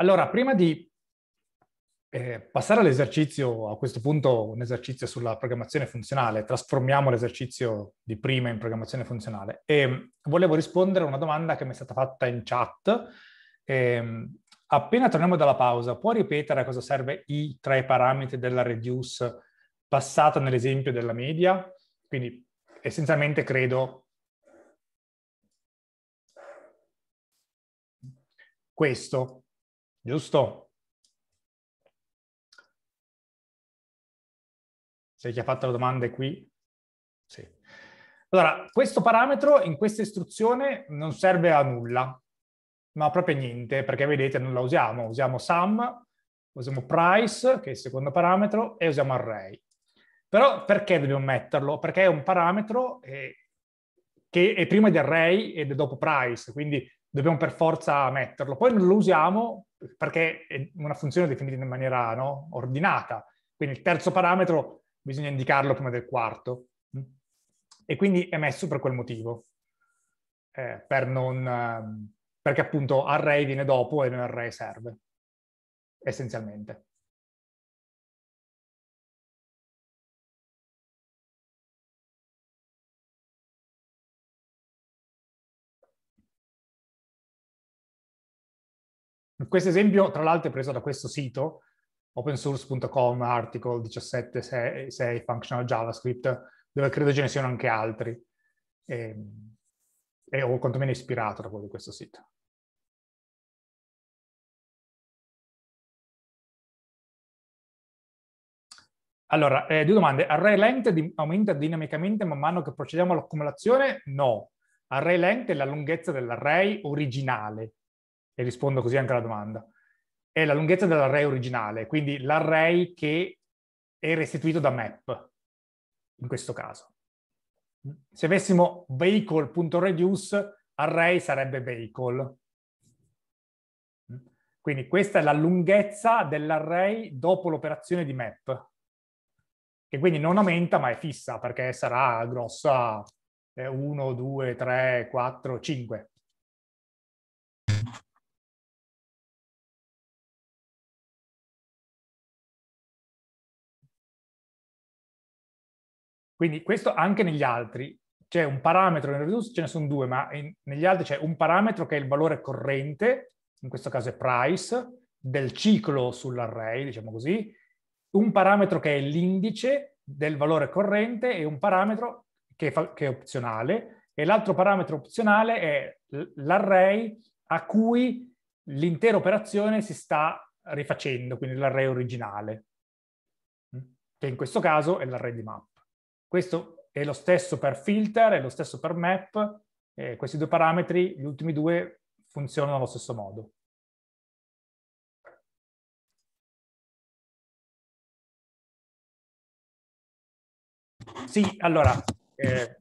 Allora, prima di eh, passare all'esercizio, a questo punto un esercizio sulla programmazione funzionale, trasformiamo l'esercizio di prima in programmazione funzionale. E mm, volevo rispondere a una domanda che mi è stata fatta in chat. E, ehm, appena torniamo dalla pausa, può ripetere a cosa serve i tre parametri della reduce passata nell'esempio della media? Quindi essenzialmente credo questo, Giusto? Se chi ha fatto la domanda è qui. Sì. Allora, questo parametro in questa istruzione non serve a nulla, ma proprio niente, perché vedete non la usiamo. Usiamo sum, usiamo price, che è il secondo parametro, e usiamo array. Però perché dobbiamo metterlo? Perché è un parametro eh, che è prima di array ed è dopo price, quindi dobbiamo per forza metterlo. Poi non lo usiamo perché è una funzione definita in maniera no, ordinata. Quindi il terzo parametro bisogna indicarlo prima del quarto. E quindi è messo per quel motivo, eh, per non, ehm, perché appunto array viene dopo e non array serve, essenzialmente. Questo esempio, tra l'altro, è preso da questo sito, opensource.com, article 17.6, functional JavaScript, dove credo ce ne siano anche altri, ehm, e, e, o quantomeno ispirato da quello di questo sito. Allora, eh, due domande. Array length aumenta dinamicamente man mano che procediamo all'accumulazione? No. Array length è la lunghezza dell'array originale, e rispondo così anche alla domanda, è la lunghezza dell'array originale, quindi l'array che è restituito da map, in questo caso. Se avessimo vehicle.reduce, array sarebbe vehicle. Quindi questa è la lunghezza dell'array dopo l'operazione di map, che quindi non aumenta ma è fissa, perché sarà grossa 1, 2, 3, 4, 5. Quindi questo anche negli altri. C'è un parametro, nel reduce ce ne sono due, ma in, negli altri c'è un parametro che è il valore corrente, in questo caso è price, del ciclo sull'array, diciamo così, un parametro che è l'indice del valore corrente e un parametro che, fa, che è opzionale, e l'altro parametro opzionale è l'array a cui l'intera operazione si sta rifacendo, quindi l'array originale, mm, che in questo caso è l'array di mappa. Questo è lo stesso per filter, è lo stesso per map, eh, questi due parametri, gli ultimi due, funzionano allo stesso modo. Sì, allora, eh,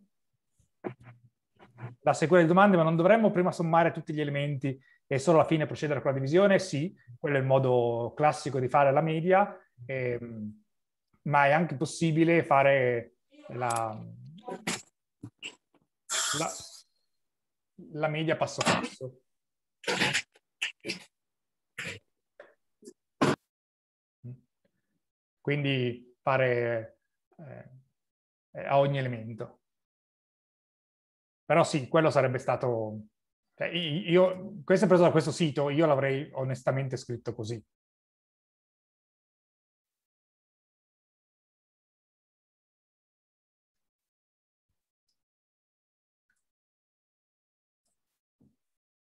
la sequenza di domande, ma non dovremmo prima sommare tutti gli elementi e solo alla fine procedere con la divisione? Sì, quello è il modo classico di fare la media, ehm, ma è anche possibile fare la, la, la media passo passo. Quindi fare eh, eh, a ogni elemento. Però sì, quello sarebbe stato... Cioè io, questo è preso da questo sito, io l'avrei onestamente scritto così.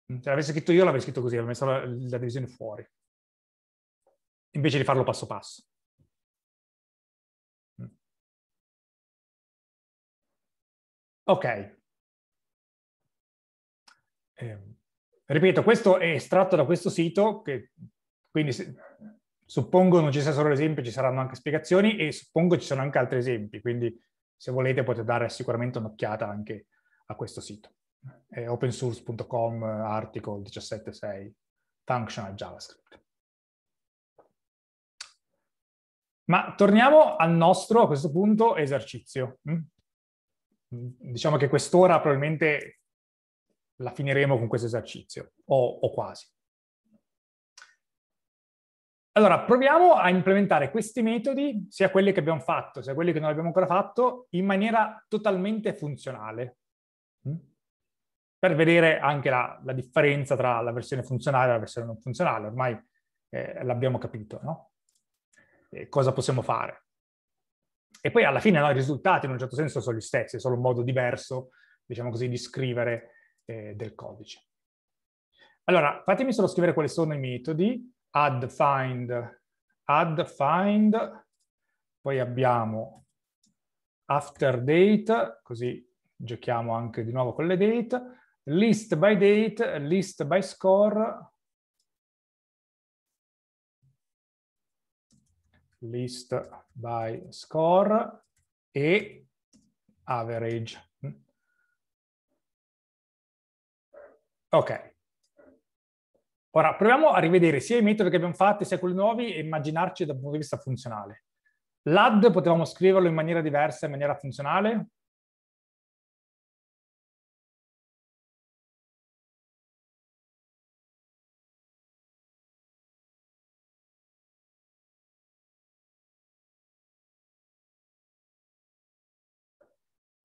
Se l'avessi scritto io l'avrei scritto così, avrei messo la, la divisione fuori, invece di farlo passo passo. Mm. Ok. Eh, ripeto, questo è estratto da questo sito, che, quindi se, suppongo non ci sia solo l'esempio, ci saranno anche spiegazioni e suppongo ci sono anche altri esempi, quindi se volete potete dare sicuramente un'occhiata anche a questo sito eh, opensource.com article 17.6 functional JavaScript. Ma torniamo al nostro, a questo punto, esercizio. Mm? Diciamo che quest'ora probabilmente la finiremo con questo esercizio, o, o quasi. Allora, proviamo a implementare questi metodi, sia quelli che abbiamo fatto, sia quelli che non abbiamo ancora fatto, in maniera totalmente funzionale. Mm? per vedere anche la, la differenza tra la versione funzionale e la versione non funzionale. Ormai eh, l'abbiamo capito, no? Eh, cosa possiamo fare? E poi alla fine no, i risultati in un certo senso sono gli stessi, è solo un modo diverso, diciamo così, di scrivere eh, del codice. Allora, fatemi solo scrivere quali sono i metodi. Add, find, add, find, poi abbiamo after date, così giochiamo anche di nuovo con le date, list by date, list by score, list by score e average. Ok. Ora proviamo a rivedere sia i metodi che abbiamo fatto sia quelli nuovi e immaginarci dal punto di vista funzionale. L'add potevamo scriverlo in maniera diversa, in maniera funzionale?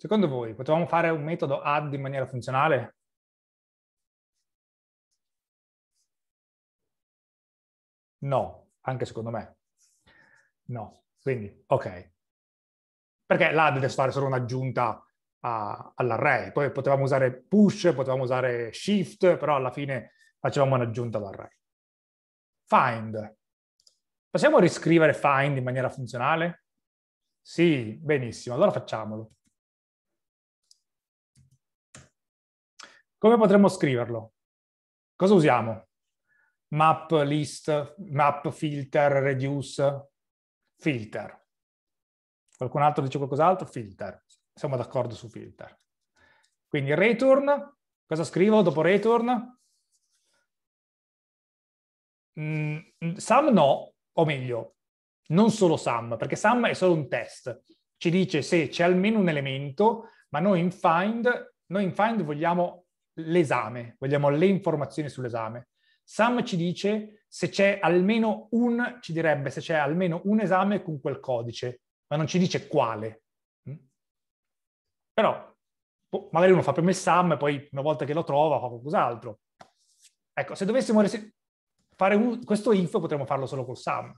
Secondo voi potevamo fare un metodo add in maniera funzionale? No, anche secondo me. No, quindi ok. Perché l'add deve fare solo un'aggiunta all'array. Poi potevamo usare push, potevamo usare shift, però alla fine facevamo un'aggiunta all'array. Find. Possiamo riscrivere find in maniera funzionale? Sì, benissimo, allora facciamolo. Come potremmo scriverlo? Cosa usiamo? Map, list, map, filter, reduce, filter. Qualcun altro dice qualcos'altro? Filter. Siamo d'accordo su filter. Quindi return, cosa scrivo dopo return? Sum mm, no, o meglio, non solo sum, perché sum è solo un test. Ci dice se c'è almeno un elemento, ma noi in find, noi in find vogliamo l'esame, vogliamo le informazioni sull'esame. Sam ci dice se c'è almeno un, ci direbbe se c'è almeno un esame con quel codice, ma non ci dice quale. Mm? Però boh, magari uno fa prima il Sam e poi una volta che lo trova fa qualcos'altro. Ecco, se dovessimo fare un, questo info potremmo farlo solo col Sam.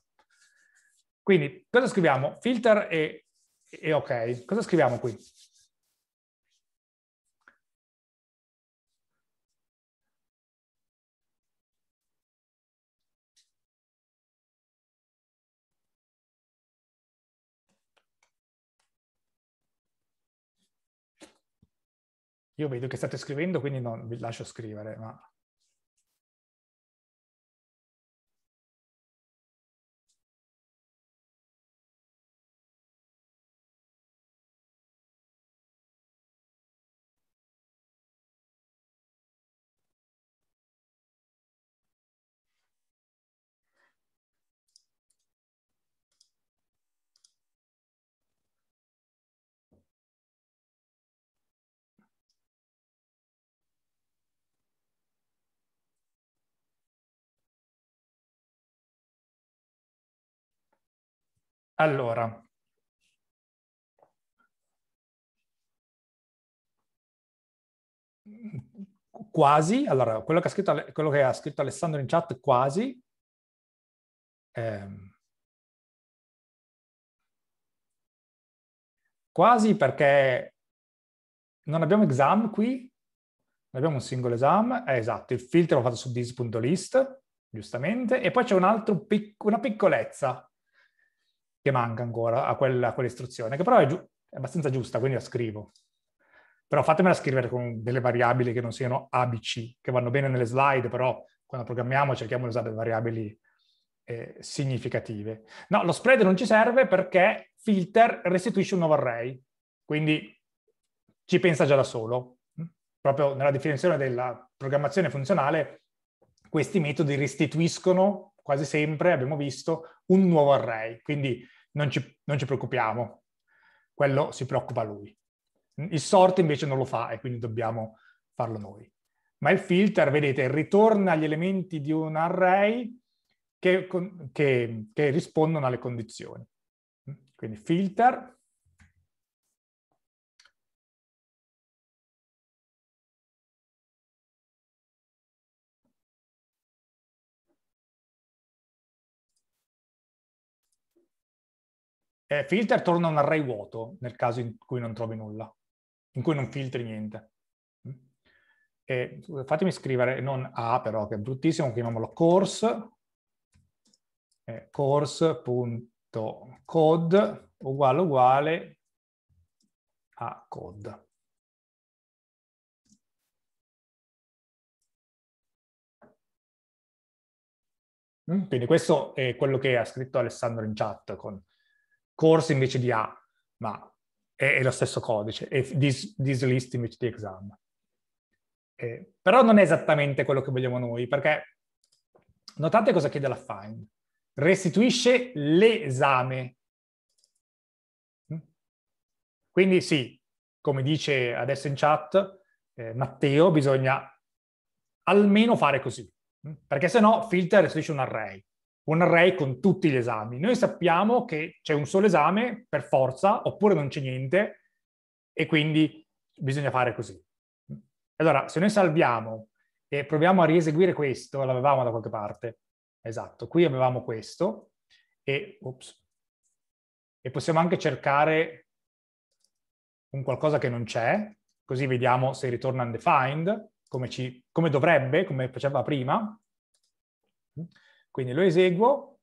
Quindi cosa scriviamo? Filter e, e ok. Cosa scriviamo qui? Io vedo che state scrivendo, quindi non vi lascio scrivere, ma Allora, quasi, allora quello che ha scritto, quello che ha scritto Alessandro in chat quasi, ehm, quasi perché non abbiamo exam qui, non abbiamo un singolo exam, eh, esatto, il filtro l'ho fatto su this.list, giustamente, e poi c'è un altro, una piccolezza che manca ancora a, quella, a quell'istruzione, che però è, giu- è, abbastanza giusta, quindi la scrivo. Però fatemela scrivere con delle variabili che non siano ABC, che vanno bene nelle slide, però quando programmiamo cerchiamo di usare variabili eh, significative. No, lo spread non ci serve perché filter restituisce un nuovo array, quindi ci pensa già da solo. Proprio nella definizione della programmazione funzionale, questi metodi restituiscono quasi sempre, abbiamo visto, un nuovo array. Quindi non ci, non ci preoccupiamo, quello si preoccupa lui. Il sort invece non lo fa e quindi dobbiamo farlo noi. Ma il filter, vedete, ritorna agli elementi di un array che, che, che rispondono alle condizioni. Quindi filter eh, filter torna un array vuoto nel caso in cui non trovi nulla, in cui non filtri niente. Mm. E, eh, fatemi scrivere, non A però, che è bruttissimo, chiamiamolo course, eh, course.code uguale uguale a code. Mm, quindi questo è quello che ha scritto Alessandro in chat con corsi invece di A, ma è, è lo stesso codice, e this, this list invece di exam. Eh, però non è esattamente quello che vogliamo noi, perché notate cosa chiede la find. Restituisce l'esame. Quindi sì, come dice adesso in chat eh, Matteo, bisogna almeno fare così, perché se no filter restituisce un array un array con tutti gli esami. Noi sappiamo che c'è un solo esame per forza, oppure non c'è niente, e quindi bisogna fare così. Allora, se noi salviamo e proviamo a rieseguire questo, l'avevamo da qualche parte, esatto, qui avevamo questo, e, ops, e possiamo anche cercare un qualcosa che non c'è, così vediamo se ritorna undefined, come, ci, come dovrebbe, come faceva prima. Quindi lo eseguo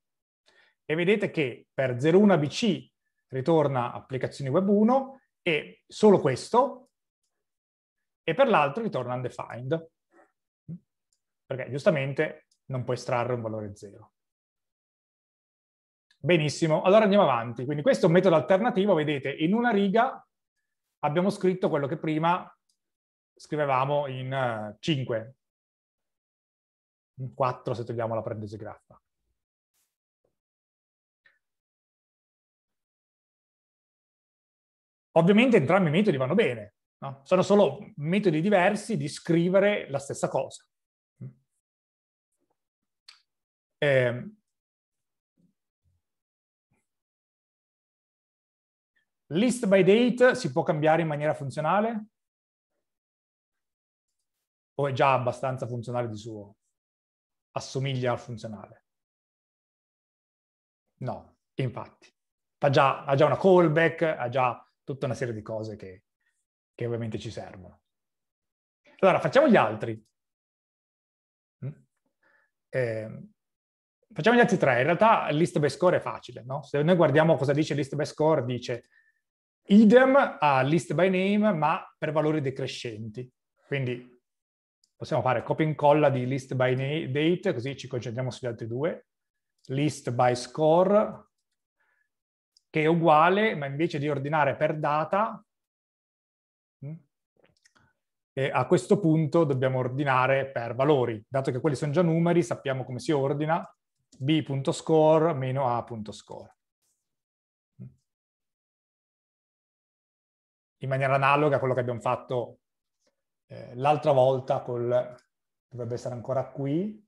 e vedete che per 01 abc ritorna applicazioni web 1 e solo questo, e per l'altro ritorna undefined, perché giustamente non può estrarre un valore 0. Benissimo, allora andiamo avanti. Quindi questo è un metodo alternativo, vedete, in una riga abbiamo scritto quello che prima scrivevamo in 5, eh, un 4 se togliamo la parentesi graffa. Ovviamente entrambi i metodi vanno bene, no? sono solo metodi diversi di scrivere la stessa cosa. Eh, list by date si può cambiare in maniera funzionale? O è già abbastanza funzionale di suo? assomiglia al funzionale. No, infatti. Ha già, ha già una callback, ha già tutta una serie di cose che, che ovviamente ci servono. Allora, facciamo gli altri. Eh, facciamo gli altri tre. In realtà list by score è facile, no? Se noi guardiamo cosa dice list by score, dice idem a list by name, ma per valori decrescenti. Quindi possiamo fare copia e incolla di list by date, così ci concentriamo sugli altri due, list by score, che è uguale, ma invece di ordinare per data, mm, a questo punto dobbiamo ordinare per valori. Dato che quelli sono già numeri, sappiamo come si ordina, b.score meno a.score. Mm. In maniera analoga a quello che abbiamo fatto eh, l'altra volta col... dovrebbe essere ancora qui.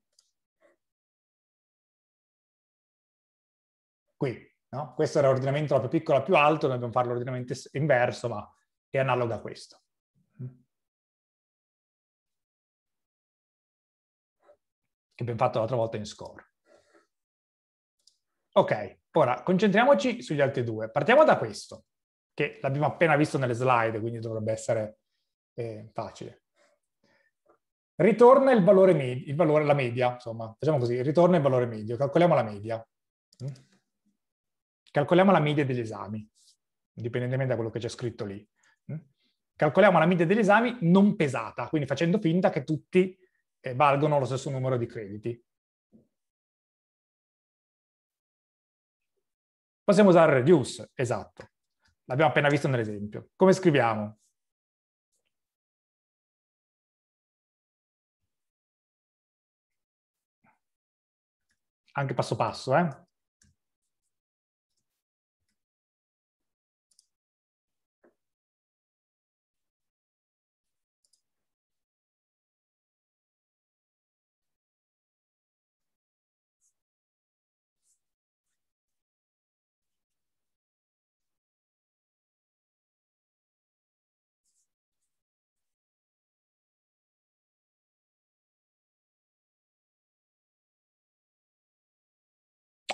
Qui, no? Questo era l'ordinamento la più piccola, più alto, noi dobbiamo fare l'ordinamento inverso, ma è analogo a questo. Che abbiamo fatto l'altra volta in score. Ok, ora concentriamoci sugli altri due. Partiamo da questo, che l'abbiamo appena visto nelle slide, quindi dovrebbe essere eh, facile. Ritorna il valore, med il valore, la media, insomma, facciamo così, ritorna il valore medio, calcoliamo la media. Mm? Calcoliamo la media degli esami, indipendentemente da quello che c'è scritto lì. Mm? Calcoliamo la media degli esami non pesata, quindi facendo finta che tutti eh, valgono lo stesso numero di crediti. Possiamo usare reduce, esatto. L'abbiamo appena visto nell'esempio. Come scriviamo? anche passo passo, eh?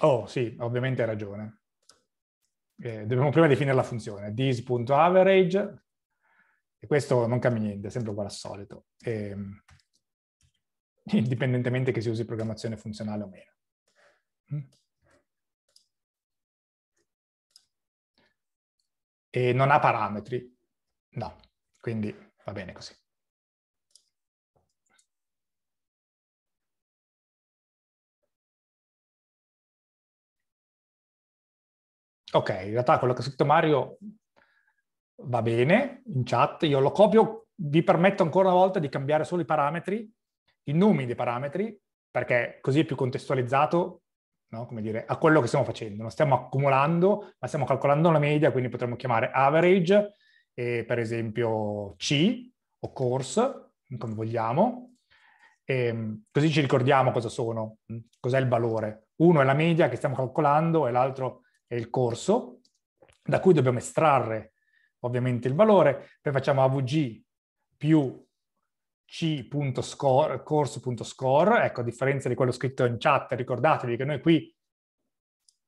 Oh sì, ovviamente hai ragione. Eh, dobbiamo prima definire la funzione. This.average, e questo non cambia niente, è sempre uguale al solito, eh, indipendentemente che si usi programmazione funzionale o meno. Mm. E non ha parametri, no, quindi va bene così. Ok, in realtà quello che ha scritto Mario va bene in chat, io lo copio, vi permetto ancora una volta di cambiare solo i parametri, i nomi dei parametri, perché così è più contestualizzato no? come dire, a quello che stiamo facendo. Non stiamo accumulando, ma stiamo calcolando la media, quindi potremmo chiamare average, eh, per esempio C o course, come vogliamo. E, ehm, così ci ricordiamo cosa sono, mm, cos'è il valore. Uno è la media che stiamo calcolando e l'altro è è il corso, da cui dobbiamo estrarre ovviamente il valore, poi facciamo avg più c.score, corso.score, ecco a differenza di quello scritto in chat, ricordatevi che noi qui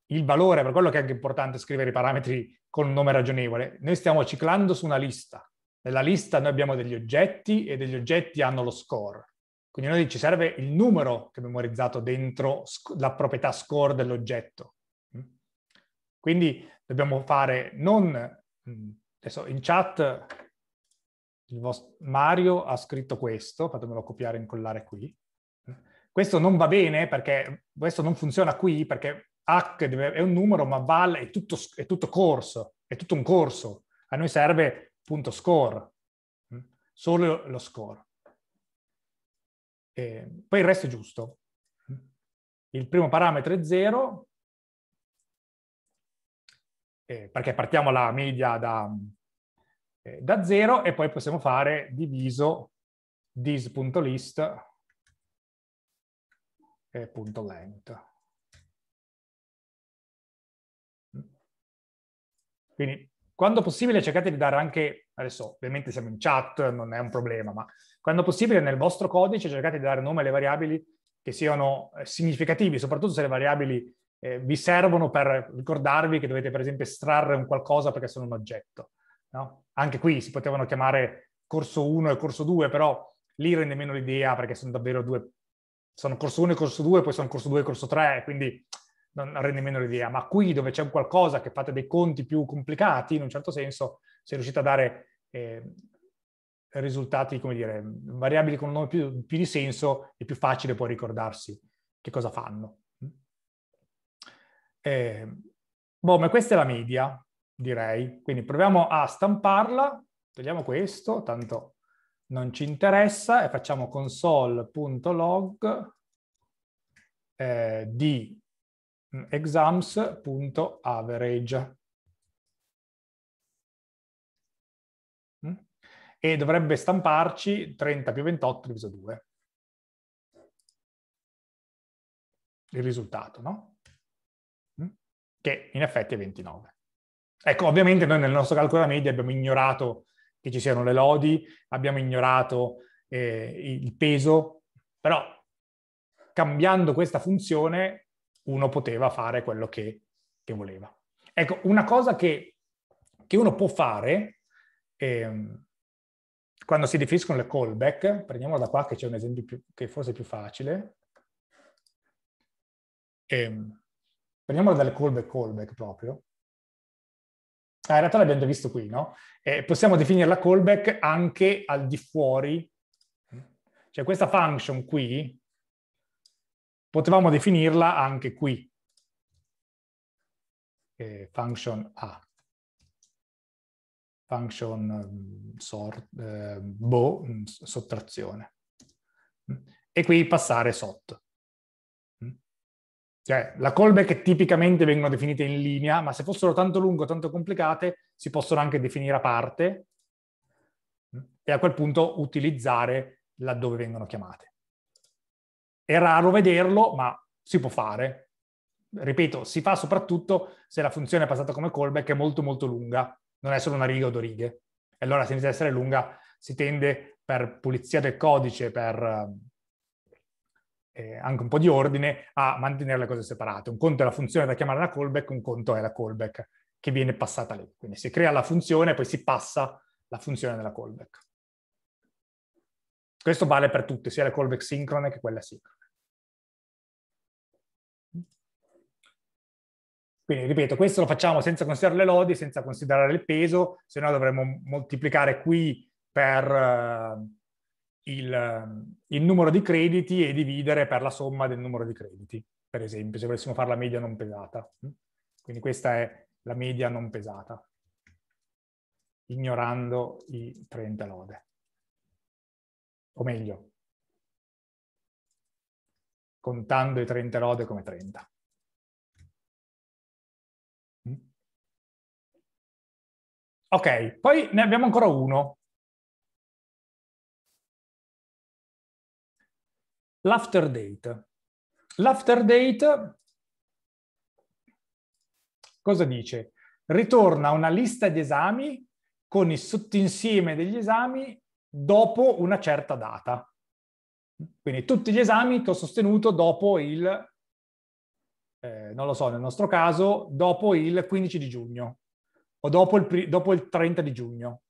il valore, per quello che è anche importante scrivere i parametri con un nome ragionevole, noi stiamo ciclando su una lista, nella lista noi abbiamo degli oggetti e degli oggetti hanno lo score, quindi noi ci serve il numero che è memorizzato dentro la proprietà score dell'oggetto. Quindi dobbiamo fare non, mm, adesso in chat Mario ha scritto questo, fatemelo copiare e incollare qui. Questo non va bene perché questo non funziona qui perché H è un numero ma val è tutto, è tutto corso, è tutto un corso. A noi serve punto score, mm, solo lo score. E poi il resto è giusto. Il primo parametro è 0, eh, perché partiamo la media da, eh, da, zero e poi possiamo fare diviso dis.list eh, punto length. Quindi quando possibile cercate di dare anche, adesso ovviamente siamo in chat, non è un problema, ma quando possibile nel vostro codice cercate di dare nome alle variabili che siano eh, significativi, soprattutto se le variabili eh, vi servono per ricordarvi che dovete per esempio estrarre un qualcosa perché sono un oggetto. No? Anche qui si potevano chiamare corso 1 e corso 2, però lì rende meno l'idea perché sono davvero due, sono corso 1 e corso 2, poi sono corso 2 e corso 3, quindi non rende meno l'idea. Ma qui dove c'è un qualcosa che fate dei conti più complicati, in un certo senso, se riuscite a dare eh, risultati, come dire, variabili con un nome più, più di senso, è più facile poi ricordarsi che cosa fanno. Eh, boh, ma questa è la media, direi. Quindi proviamo a stamparla, togliamo questo, tanto non ci interessa, e facciamo console.log eh, di mm, exams.average. Mm? E dovrebbe stamparci 30 più 28 diviso 2. Il risultato, no? che in effetti è 29. Ecco, ovviamente noi nel nostro calcolo media abbiamo ignorato che ci siano le lodi, abbiamo ignorato eh, il peso, però cambiando questa funzione uno poteva fare quello che, che voleva. Ecco, una cosa che, che uno può fare eh, quando si definiscono le callback, prendiamo da qua che c'è un esempio più, che forse è più facile, eh, prendiamolo dal callback callback proprio, ah, in realtà l'abbiamo già visto qui, no? Eh, possiamo definirla callback anche al di fuori, cioè questa function qui, potevamo definirla anche qui, eh, function A, function mm, sort, eh, boh, mm, sottrazione, e qui passare sotto. Cioè, la callback tipicamente vengono definite in linea, ma se fossero tanto lunghe o tanto complicate, si possono anche definire a parte mm, e a quel punto utilizzare laddove vengono chiamate. È raro vederlo, ma si può fare. Ripeto, si fa soprattutto se la funzione passata come callback è molto molto lunga, non è solo una riga o due righe. E allora se inizia ad essere lunga si tende per pulizia del codice, per eh, anche un po' di ordine a mantenere le cose separate. Un conto è la funzione da chiamare la callback, un conto è la callback che viene passata lì. Quindi si crea la funzione e poi si passa la funzione della callback. Questo vale per tutte, sia le callback sincrone che quelle asincrone. Quindi, ripeto, questo lo facciamo senza considerare le lodi, senza considerare il peso, se no dovremmo moltiplicare qui per... Eh, il, ehm, il, numero di crediti e dividere per la somma del numero di crediti, per esempio, se volessimo fare la media non pesata. Mm? Quindi questa è la media non pesata, ignorando i 30 lode. O meglio, contando i 30 lode come 30. Mm? Ok, poi ne abbiamo ancora uno, l'after date. L'after date cosa dice? Ritorna una lista di esami con il sottinsieme degli esami dopo una certa data. Quindi tutti gli esami che ho sostenuto dopo il, eh, non lo so, nel nostro caso, dopo il 15 di giugno o dopo il, dopo il 30 di giugno.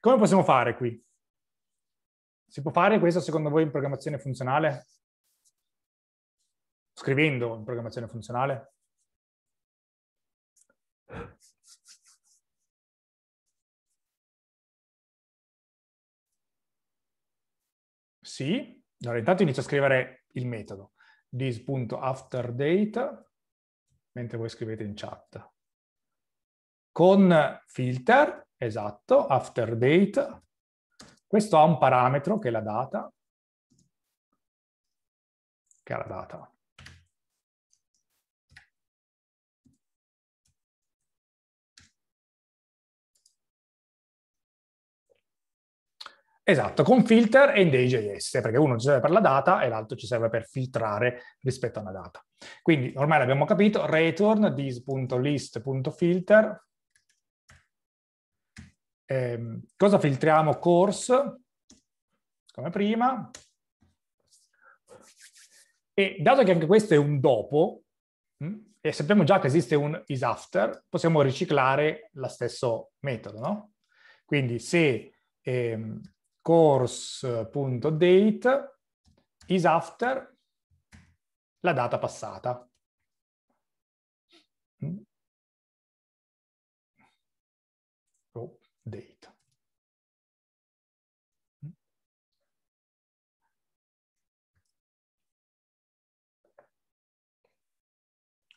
Come possiamo fare qui? Si può fare questo secondo voi in programmazione funzionale? Scrivendo in programmazione funzionale? Sì, allora intanto inizio a scrivere il metodo this.afterdate mentre voi scrivete in chat. Con filter, esatto, afterdate questo ha un parametro che è la data, che è la data. Esatto, con filter e in DJS, perché uno ci serve per la data e l'altro ci serve per filtrare rispetto a una data. Quindi ormai l'abbiamo capito, return this.list.filter eh, cosa filtriamo? Course, come prima. E dato che anche questo è un dopo, mh, hm, e sappiamo già che esiste un is after, possiamo riciclare lo stesso metodo, no? Quindi se eh, course.date is after la data passata. Hm?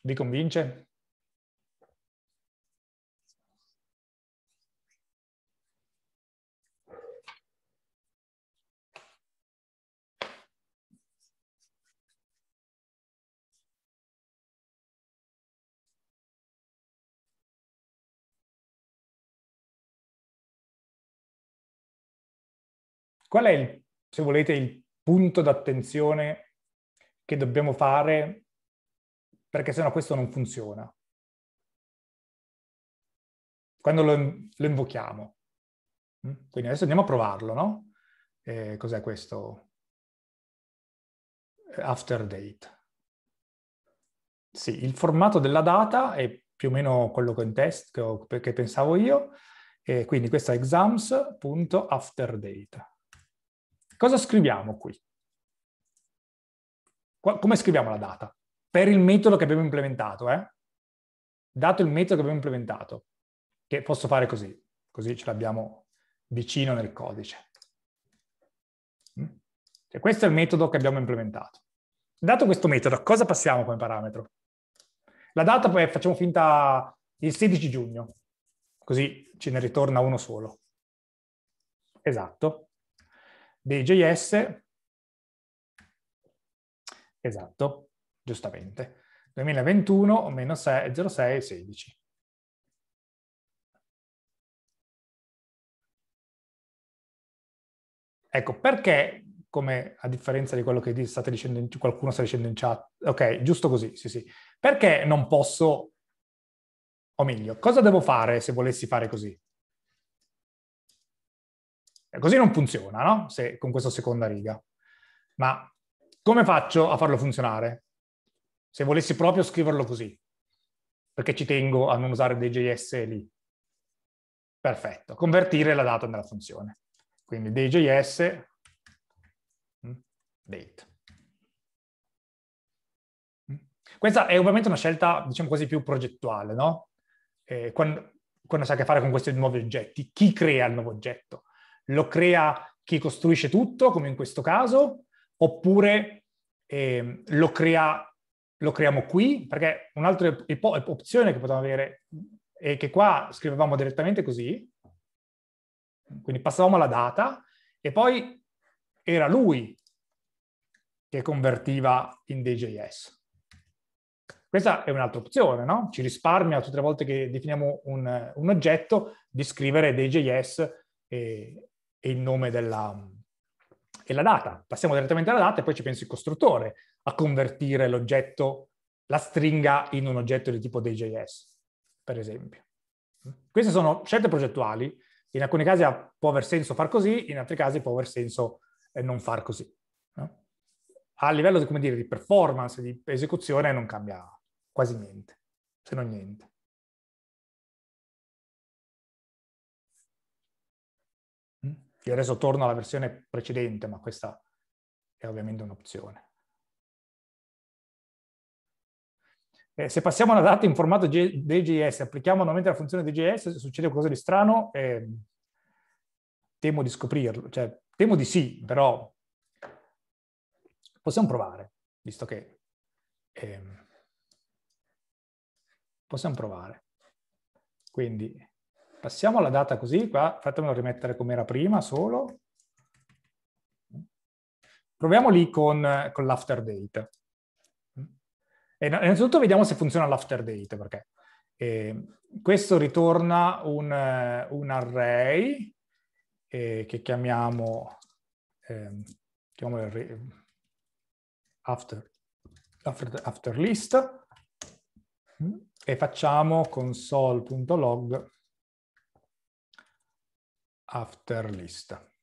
Vi convince? Qual è, il, se volete, il punto d'attenzione che dobbiamo fare perché sennò questo non funziona. Quando lo, lo invochiamo. Mm? Quindi adesso andiamo a provarlo, no? Eh, cos'è questo? After date. Sì, il formato della data è più o meno quello che, test, che, ho, che pensavo io, e quindi questo è exams.afterdate. Cosa scriviamo qui? Come scriviamo la data? per il metodo che abbiamo implementato, eh? dato il metodo che abbiamo implementato, che posso fare così, così ce l'abbiamo vicino nel codice. Mm? Cioè, questo è il metodo che abbiamo implementato. Dato questo metodo, cosa passiamo come parametro? La data poi facciamo finta il 16 giugno, così ce ne ritorna uno solo. Esatto. DJS, esatto, giustamente. 2021 meno 0,6 16. Ecco, perché, come a differenza di quello che state dicendo in, qualcuno sta dicendo in chat, ok, giusto così, sì, sì, perché non posso, o meglio, cosa devo fare se volessi fare così? Eh, così non funziona, no? Se, con questa seconda riga. Ma come faccio a farlo funzionare? se volessi proprio scriverlo così, perché ci tengo a non usare dei JS lì. Perfetto, convertire la data nella funzione. Quindi dei.js mm, date. Mm. Questa è ovviamente una scelta, diciamo così, più progettuale, no? Eh, quando, quando si ha a che fare con questi nuovi oggetti, chi crea il nuovo oggetto? Lo crea chi costruisce tutto, come in questo caso, oppure eh, lo crea lo creiamo qui, perché un'altra opzione che potevamo avere è che qua scrivevamo direttamente così, quindi passavamo la data e poi era lui che convertiva in DJS. Questa è un'altra opzione, no? Ci risparmia tutte le volte che definiamo un, un oggetto di scrivere DJS e, e il nome della, e la data. Passiamo direttamente alla data e poi ci penso il costruttore a convertire l'oggetto, la stringa in un oggetto di tipo DJS, per esempio. Queste sono scelte progettuali, in alcuni casi può aver senso far così, in altri casi può aver senso eh, non far così. A livello di, dire, di performance, di esecuzione, non cambia quasi niente, se non niente. Io adesso torno alla versione precedente, ma questa è ovviamente un'opzione. Eh, se passiamo una data in formato G- DJS, applichiamo nuovamente la funzione DJS, se succede qualcosa di strano, eh, temo di scoprirlo. Cioè, temo di sì, però possiamo provare, visto che... Eh, possiamo provare. Quindi passiamo alla data così, qua fatemelo rimettere come era prima solo. Proviamo lì con, con l'after date. E innanzitutto vediamo se funziona l'after date, perché eh, questo ritorna un, eh, un array eh, che chiamiamo, eh, chiamiamolo after, after, after list e facciamo console.log after list.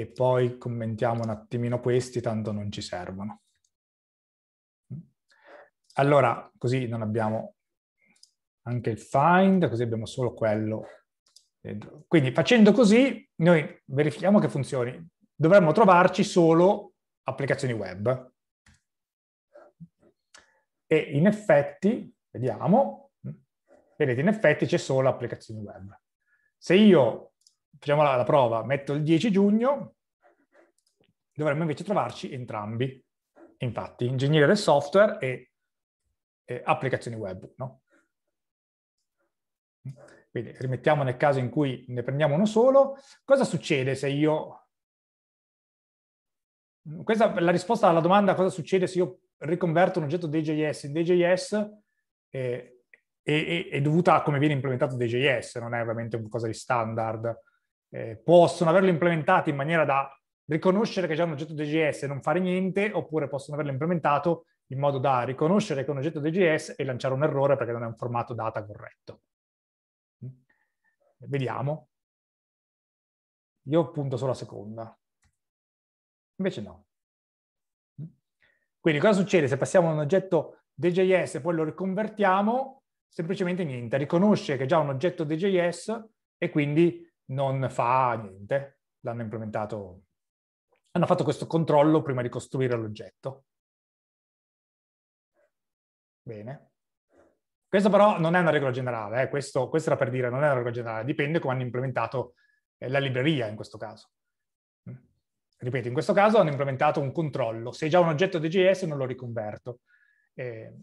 e poi commentiamo un attimino questi, tanto non ci servono. Allora, così non abbiamo anche il find, così abbiamo solo quello Quindi facendo così, noi verifichiamo che funzioni. Dovremmo trovarci solo applicazioni web. E in effetti, vediamo, vedete, in effetti c'è solo applicazioni web. Se io facciamo la, la prova, metto il 10 giugno, dovremmo invece trovarci entrambi, infatti, ingegnere del software e, e applicazioni web, no? Quindi rimettiamo nel caso in cui ne prendiamo uno solo, cosa succede se io... Questa è la risposta alla domanda cosa succede se io riconverto un oggetto DJS in DJS eh, è, è, è dovuta a come viene implementato DJS, non è ovviamente qualcosa di standard eh, possono averlo implementato in maniera da riconoscere che c'è un oggetto DGS e non fare niente, oppure possono averlo implementato in modo da riconoscere che è un oggetto DGS e lanciare un errore perché non è un formato data corretto. Mm. Vediamo. Io punto sulla seconda. Invece no. Mm. Quindi cosa succede se passiamo da un oggetto DJS e poi lo riconvertiamo? Semplicemente niente, riconosce che è già un oggetto DJS e quindi non fa niente, l'hanno implementato, hanno fatto questo controllo prima di costruire l'oggetto. Bene. Questo però non è una regola generale, eh. questo, questo, era per dire, non è una regola generale, dipende come hanno implementato eh, la libreria in questo caso. Mm. Ripeto, in questo caso hanno implementato un controllo, se è già un oggetto DGS non lo riconverto. Eh,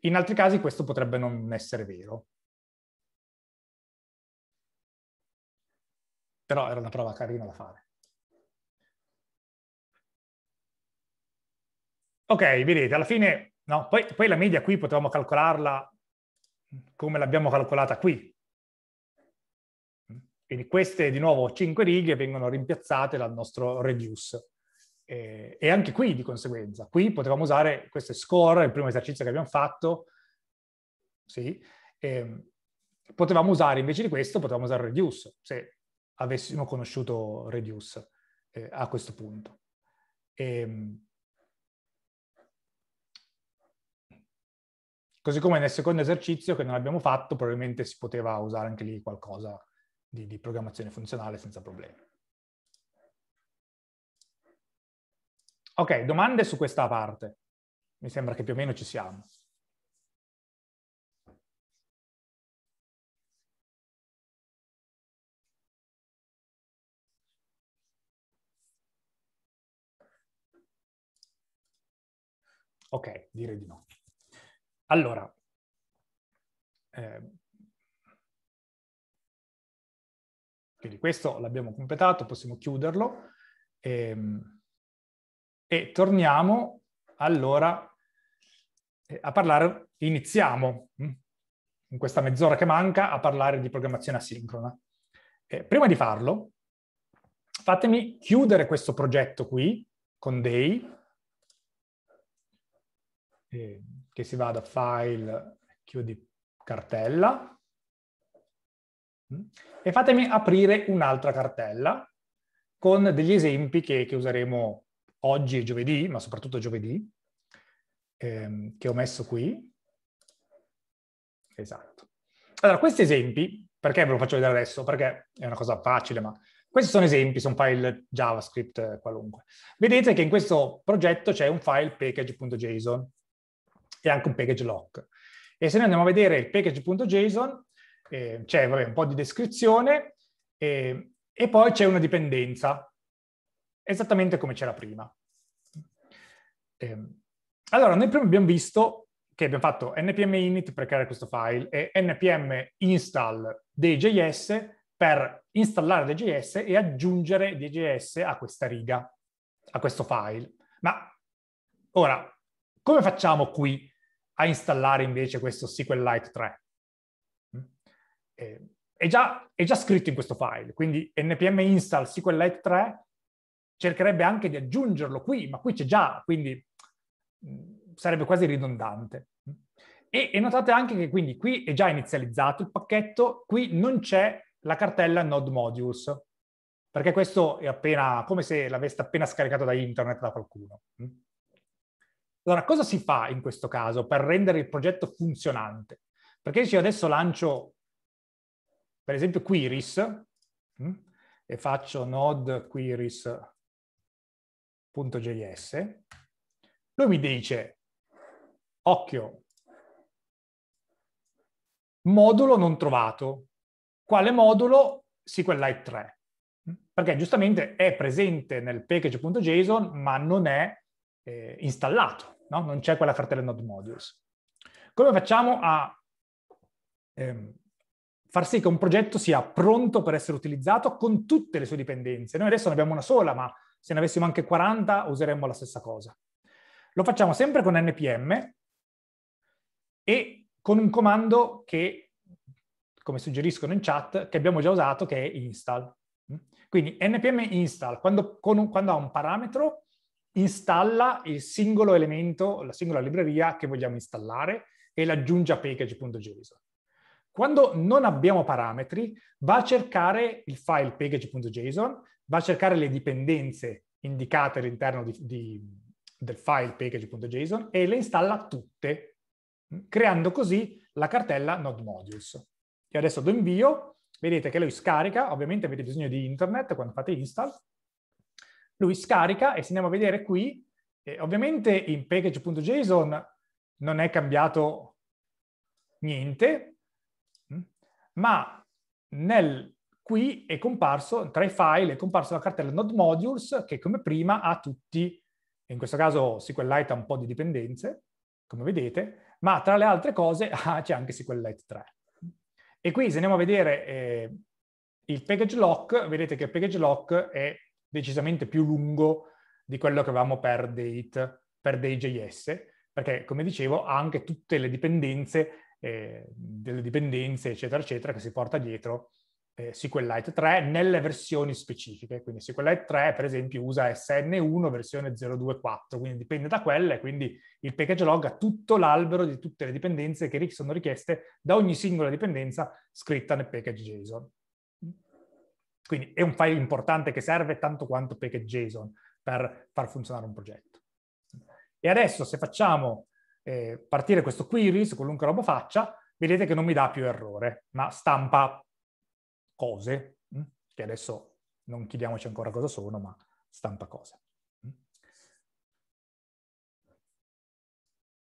in altri casi questo potrebbe non essere vero. Però era una prova carina da fare. Ok, vedete, alla fine, no, poi, poi la media qui potevamo calcolarla come l'abbiamo calcolata qui. Quindi queste, di nuovo, 5 righe vengono rimpiazzate dal nostro reduce. E, e anche qui, di conseguenza, qui potevamo usare queste score, il primo esercizio che abbiamo fatto, sì, e, ehm, potevamo usare invece di questo, potevamo usare reduce. Se avessimo conosciuto Reduce eh, a questo punto. E, ehm, così come nel secondo esercizio che non abbiamo fatto, probabilmente si poteva usare anche lì qualcosa di, di programmazione funzionale senza problemi. Ok, domande su questa parte? Mi sembra che più o meno ci siamo. Ok, direi di no. Allora, eh, quindi questo l'abbiamo completato, possiamo chiuderlo e, ehm, e torniamo allora eh, a parlare, iniziamo mm, in questa mezz'ora che manca a parlare di programmazione asincrona. Eh, prima di farlo, fatemi chiudere questo progetto qui con dei Ehm, che si vada file, chiudi cartella mm. e fatemi aprire un'altra cartella con degli esempi che, che useremo oggi e giovedì, ma soprattutto giovedì, ehm, che ho messo qui. Esatto. Allora, questi esempi, perché ve lo faccio vedere adesso? Perché è una cosa facile, ma questi sono esempi, sono file JavaScript eh, qualunque. Vedete che in questo progetto c'è un file package.json e anche un package lock. E se noi andiamo a vedere il package.json, eh, c'è vabbè, un po' di descrizione eh, e poi c'è una dipendenza, esattamente come c'era prima. Eh, allora, noi prima abbiamo visto che abbiamo fatto npm init per creare questo file e npm install djs per installare djs e aggiungere djs a questa riga, a questo file. Ma ora, come facciamo qui a installare invece questo SQLite 3. Mm. Eh, è già, è già scritto in questo file, quindi npm install SQLite 3 cercherebbe anche di aggiungerlo qui, ma qui c'è già, quindi mm, sarebbe quasi ridondante. E, e, notate anche che quindi qui è già inizializzato il pacchetto, qui non c'è la cartella node modules, perché questo è appena, come se l'aveste appena scaricato da internet da qualcuno. Mm. Allora, cosa si fa in questo caso per rendere il progetto funzionante? Perché se io adesso lancio, per esempio, queries, mm, e faccio node queries.js, lui mi dice, occhio, modulo non trovato. Quale modulo? SQLite 3. Mm, perché giustamente è presente nel package.json, ma non è eh, installato no? non c'è quella cartella node modules. Come facciamo a ehm, far sì che un progetto sia pronto per essere utilizzato con tutte le sue dipendenze? Noi adesso ne abbiamo una sola, ma se ne avessimo anche 40 useremmo la stessa cosa. Lo facciamo sempre con npm e con un comando che, come suggeriscono in chat, che abbiamo già usato, che è install. Quindi npm install, quando, un, quando ha un parametro installa il singolo elemento, la singola libreria che vogliamo installare e l'aggiunge a package.json. Quando non abbiamo parametri, va a cercare il file package.json, va a cercare le dipendenze indicate all'interno di, di, del file package.json e le installa tutte, mm, creando così la cartella node modules. Io adesso do invio, vedete che lui scarica, ovviamente avete bisogno di internet quando fate install, lui scarica e se andiamo a vedere qui, eh, ovviamente in package.json non è cambiato niente, mm, ma nel, qui è comparso, tra i file, è comparso la cartella node modules che come prima ha tutti, in questo caso SQLite ha un po' di dipendenze, come vedete, ma tra le altre cose ah, c'è anche SQLite 3. E qui se andiamo a vedere eh, il package lock, vedete che il package lock è decisamente più lungo di quello che avevamo per date, per Day.js, perché come dicevo ha anche tutte le dipendenze, eh, delle dipendenze eccetera eccetera che si porta dietro eh, SQLite 3 nelle versioni specifiche. Quindi SQLite 3 per esempio usa SN1 versione 0.2.4, quindi dipende da quelle, quindi il package log ha tutto l'albero di tutte le dipendenze che sono richieste da ogni singola dipendenza scritta nel package JSON. Quindi è un file importante che serve tanto quanto package.json per far funzionare un progetto. E adesso se facciamo eh, partire questo query su qualunque roba faccia, vedete che non mi dà più errore, ma stampa cose, mm, che adesso non chiediamoci ancora cosa sono, ma stampa cose.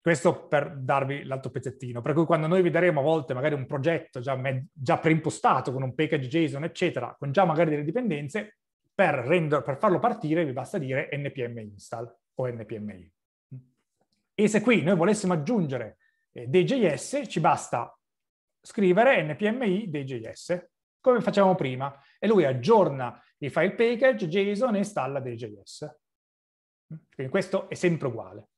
Questo per darvi l'altro pezzettino. Per cui quando noi vedremo a volte magari un progetto già, med- già preimpostato con un package JSON, eccetera, con già magari delle dipendenze, per, render- per farlo partire vi basta dire npm install o npmi. E se qui noi volessimo aggiungere eh, dei JS, ci basta scrivere npmi dei JS, come facevamo prima, e lui aggiorna i file package JSON e installa dei JS. Quindi questo è sempre uguale.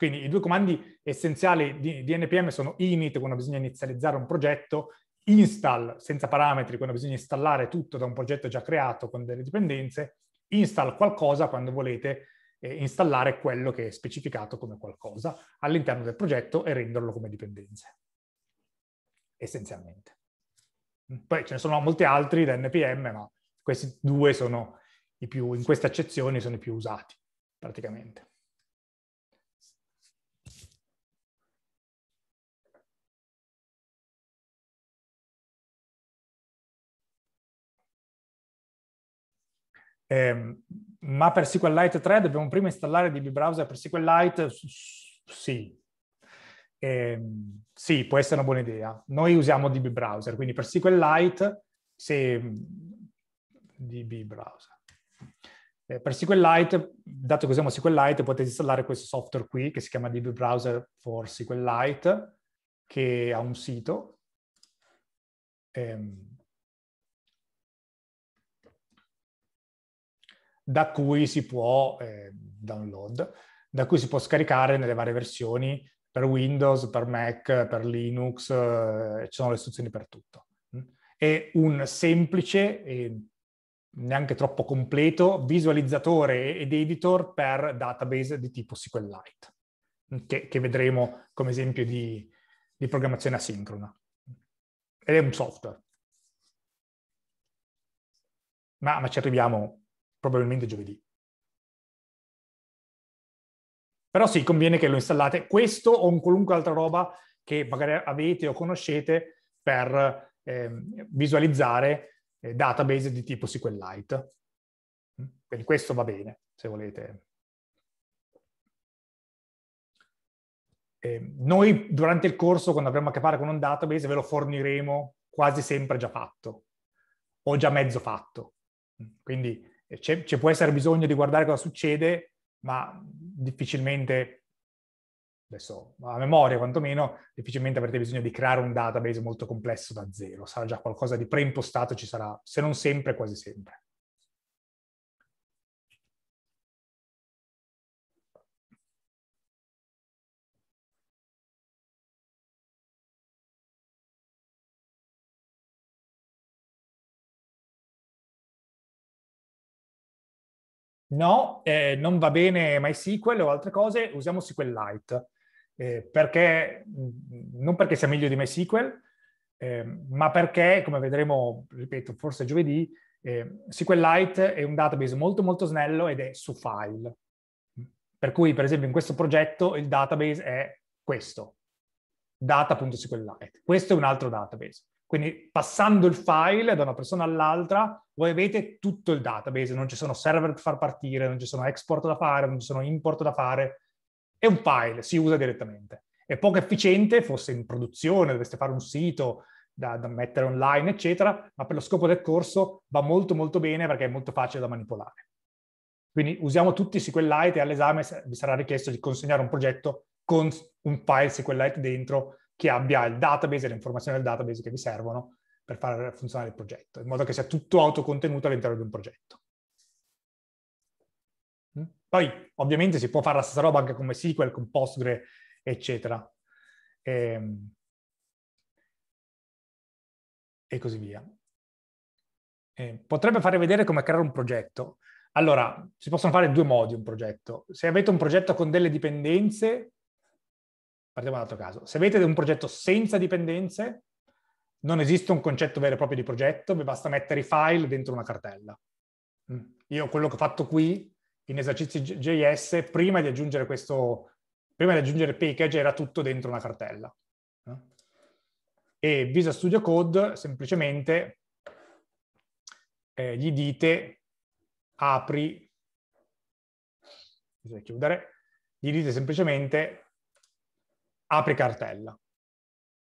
Quindi i due comandi essenziali di, di NPM sono init quando bisogna inizializzare un progetto, install senza parametri quando bisogna installare tutto da un progetto già creato con delle dipendenze, install qualcosa quando volete eh, installare quello che è specificato come qualcosa all'interno del progetto e renderlo come dipendenze, essenzialmente. Mm. Poi ce ne sono molti altri da NPM, ma questi due sono i più, in queste accezioni, sono i più usati, praticamente. Eh, ma per SQLite 3 dobbiamo prima installare DB Browser per SQLite? Sì. Eh, sì, può essere una buona idea. Noi usiamo DB Browser, quindi per SQLite, se mm, DB Browser. Eh, per SQLite, dato che usiamo SQLite, potete installare questo software qui che si chiama DB Browser for SQLite, che ha un sito. Eh, da cui si può eh, download, da cui si può scaricare nelle varie versioni per Windows, per Mac, per Linux, eh, ci sono le istruzioni per tutto. Mm. È un semplice e neanche troppo completo visualizzatore ed editor per database di tipo SQLite, mm, che, che vedremo come esempio di, di programmazione asincrona. Ed è un software. Ma, ma ci arriviamo probabilmente giovedì. Però sì, conviene che lo installate questo o un qualunque altra roba che magari avete o conoscete per eh, visualizzare eh, database di tipo SQLite. Mm, quindi questo va bene, se volete. Eh, noi durante il corso, quando avremo a che fare con un database, ve lo forniremo quasi sempre già fatto o già mezzo fatto. Mm, quindi c'è, ci può essere bisogno di guardare cosa succede, ma difficilmente, adesso a memoria quantomeno, difficilmente avrete bisogno di creare un database molto complesso da zero. Sarà già qualcosa di preimpostato, ci sarà, se non sempre, quasi sempre. no, eh, non va bene MySQL o altre cose, usiamo SQLite. Eh, perché, mm, non perché sia meglio di MySQL, eh, ma perché, come vedremo, ripeto, forse giovedì, ehm, SQLite è un database molto molto snello ed è su file. Per cui, per esempio, in questo progetto il database è questo, data.sqlite. Questo è un altro database. Quindi passando il file da una persona all'altra, voi avete tutto il database, non ci sono server da far partire, non ci sono export da fare, non ci sono import da fare. È un file, si usa direttamente. È poco efficiente, fosse in produzione, doveste fare un sito da, da mettere online, eccetera, ma per lo scopo del corso va molto molto bene perché è molto facile da manipolare. Quindi usiamo tutti SQLite e all'esame vi sarà richiesto di consegnare un progetto con un file SQLite dentro che abbia il database e le informazioni del database che vi servono per far funzionare il progetto, in modo che sia tutto autocontenuto all'interno di un progetto. Mm. Poi, ovviamente, si può fare la stessa roba anche come SQL, con Postgre, eccetera. E, ehm, e così via. E eh, potrebbe fare vedere come creare un progetto. Allora, si possono fare due modi un progetto. Se avete un progetto con delle dipendenze, partiamo dall'altro caso. Se avete un progetto senza dipendenze, non esiste un concetto vero e proprio di progetto, vi basta mettere i file dentro una cartella. Mm. Io quello che ho fatto qui in esercizi JS, prima di aggiungere questo, prima di aggiungere package, era tutto dentro una cartella. E Visual Studio Code semplicemente eh, gli dite apri, bisogna chiudere, gli dite semplicemente apri cartella.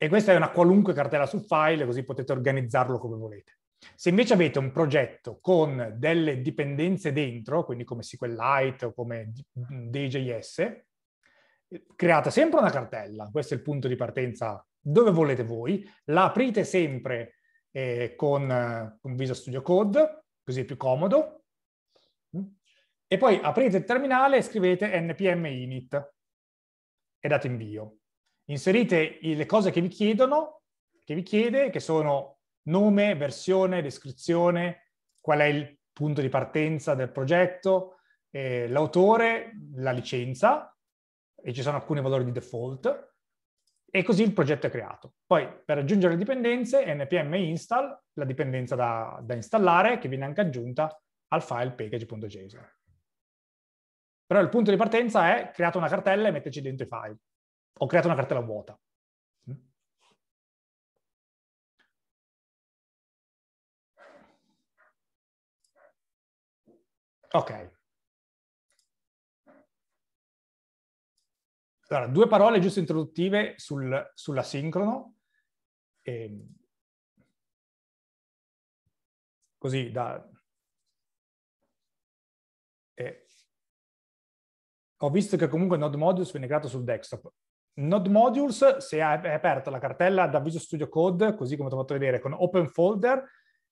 E questa è una qualunque cartella su file, così potete organizzarlo come volete. Se invece avete un progetto con delle dipendenze dentro, quindi come SQLite o come DJS, create sempre una cartella, questo è il punto di partenza dove volete voi, la aprite sempre eh, con, con eh, Visual Studio Code, così è più comodo, mm. e poi aprite il terminale e scrivete npm init e date invio. Inserite le cose che vi chiedono, che vi chiede, che sono nome, versione, descrizione, qual è il punto di partenza del progetto, eh, l'autore, la licenza, e ci sono alcuni valori di default, e così il progetto è creato. Poi per aggiungere le dipendenze, npm install, la dipendenza da, da installare, che viene anche aggiunta al file package.json. Però il punto di partenza è create una cartella e metterci dentro i file ho creato una cartella vuota. Mm. Ok. Allora, due parole giusto introduttive sul, sull'asincrono. E... Ehm, così da... E... Eh, ho visto che comunque Node Modules viene creato sul desktop. Node Modules, se è aperta la cartella da Visual Studio Code, così come ti ho fatto vedere, con Open Folder,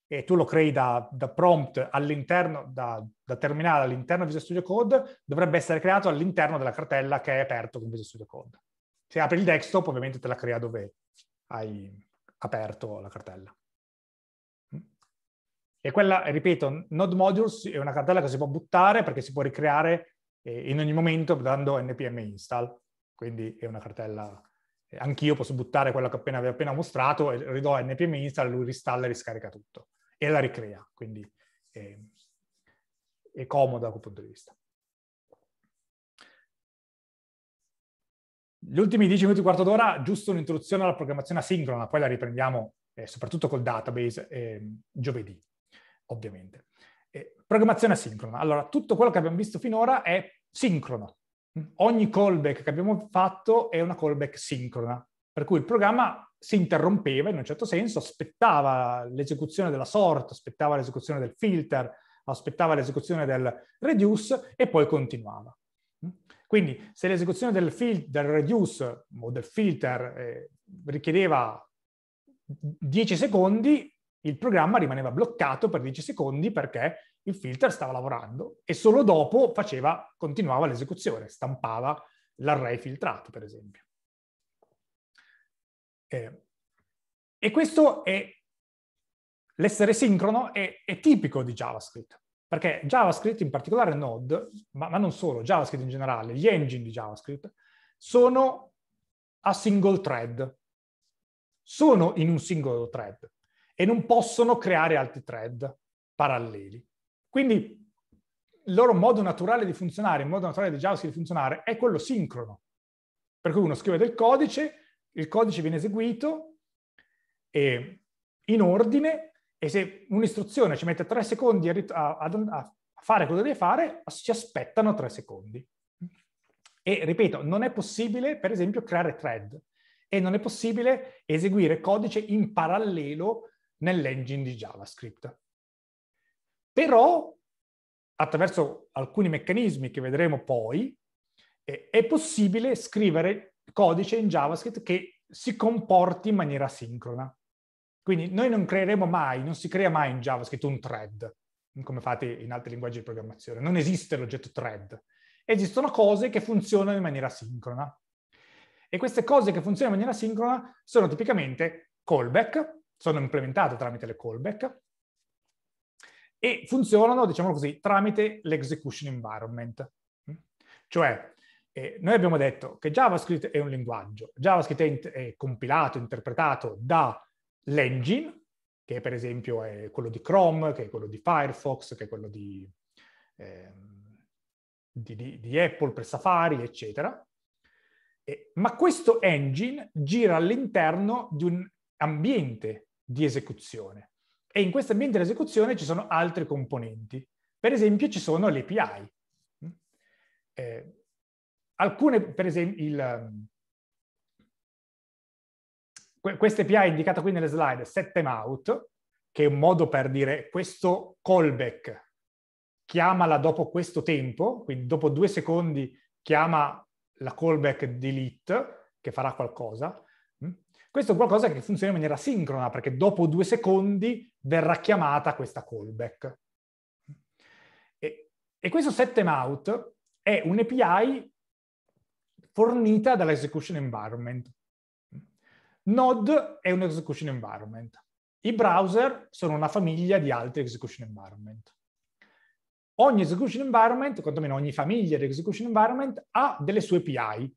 e tu lo crei da, da prompt all'interno, da, da, terminale all'interno di Visual Studio Code, dovrebbe essere creato all'interno della cartella che è aperto con Visual Studio Code. Se apri il desktop, ovviamente te la crea dove hai aperto la cartella. Mm. E quella, ripeto, Node Modules è una cartella che si può buttare perché si può ricreare eh, in ogni momento dando npm install. Quindi è una cartella, eh, anch'io posso buttare quello che appena, vi ho appena mostrato, e ridò a npm install, lui ristalla e riscarica tutto e la ricrea, quindi è, è comoda da quel punto di vista. Gli ultimi 10 minuti, quarto d'ora, giusto un'introduzione alla programmazione asincrona, poi la riprendiamo eh, soprattutto col database eh, giovedì, ovviamente. Eh, programmazione asincrona. Allora, tutto quello che abbiamo visto finora è sincrono, ogni callback che abbiamo fatto è una callback sincrona, per cui il programma si interrompeva in un certo senso, aspettava l'esecuzione della sort, aspettava l'esecuzione del filter, aspettava l'esecuzione del reduce e poi continuava. Quindi se l'esecuzione del, fil- del reduce o del filter eh, richiedeva 10 secondi, il programma rimaneva bloccato per 10 secondi perché il filter stava lavorando e solo dopo faceva, continuava l'esecuzione, stampava l'array filtrato, per esempio. Eh, e questo è l'essere sincrono è, è, tipico di JavaScript, perché JavaScript, in particolare Node, ma, ma non solo, JavaScript in generale, gli engine di JavaScript, sono a single thread, sono in un singolo thread e non possono creare altri thread paralleli. Quindi il loro modo naturale di funzionare, il modo naturale di JavaScript di funzionare è quello sincrono. Per cui uno scrive del codice, il codice viene eseguito in ordine e se un'istruzione ci mette tre secondi a, a, a fare quello che deve fare, ci aspettano tre secondi. E ripeto, non è possibile, per esempio, creare thread e non è possibile eseguire codice in parallelo nell'engine di JavaScript. Però, attraverso alcuni meccanismi che vedremo poi, è possibile scrivere codice in JavaScript che si comporti in maniera sincrona. Quindi noi non creeremo mai, non si crea mai in JavaScript un thread, come fate in altri linguaggi di programmazione. Non esiste l'oggetto thread. Esistono cose che funzionano in maniera sincrona. E queste cose che funzionano in maniera sincrona sono tipicamente callback, sono implementate tramite le callback e funzionano, diciamo così, tramite l'execution environment. Cioè, eh, noi abbiamo detto che JavaScript è un linguaggio, JavaScript è, int- è compilato, interpretato dall'engine, che per esempio è quello di Chrome, che è quello di Firefox, che è quello di, eh, di, di, di Apple per Safari, eccetera. Eh, ma questo engine gira all'interno di un ambiente di esecuzione. E in questo ambiente di esecuzione ci sono altri componenti. Per esempio ci sono le API. Mm? Eh, alcune, per esempio, il, ehm, questa API indicata qui nelle slide, setTimeout, che è un modo per dire questo callback chiamala dopo questo tempo, quindi dopo due secondi chiama la callback delete, che farà qualcosa, questo è qualcosa che funziona in maniera sincrona, perché dopo due secondi verrà chiamata questa callback. E, e questo setTimeout è un'API fornita dall'execution environment. Node è un execution environment. I browser sono una famiglia di altri execution environment. Ogni execution environment, quantomeno ogni famiglia di execution environment, ha delle sue API,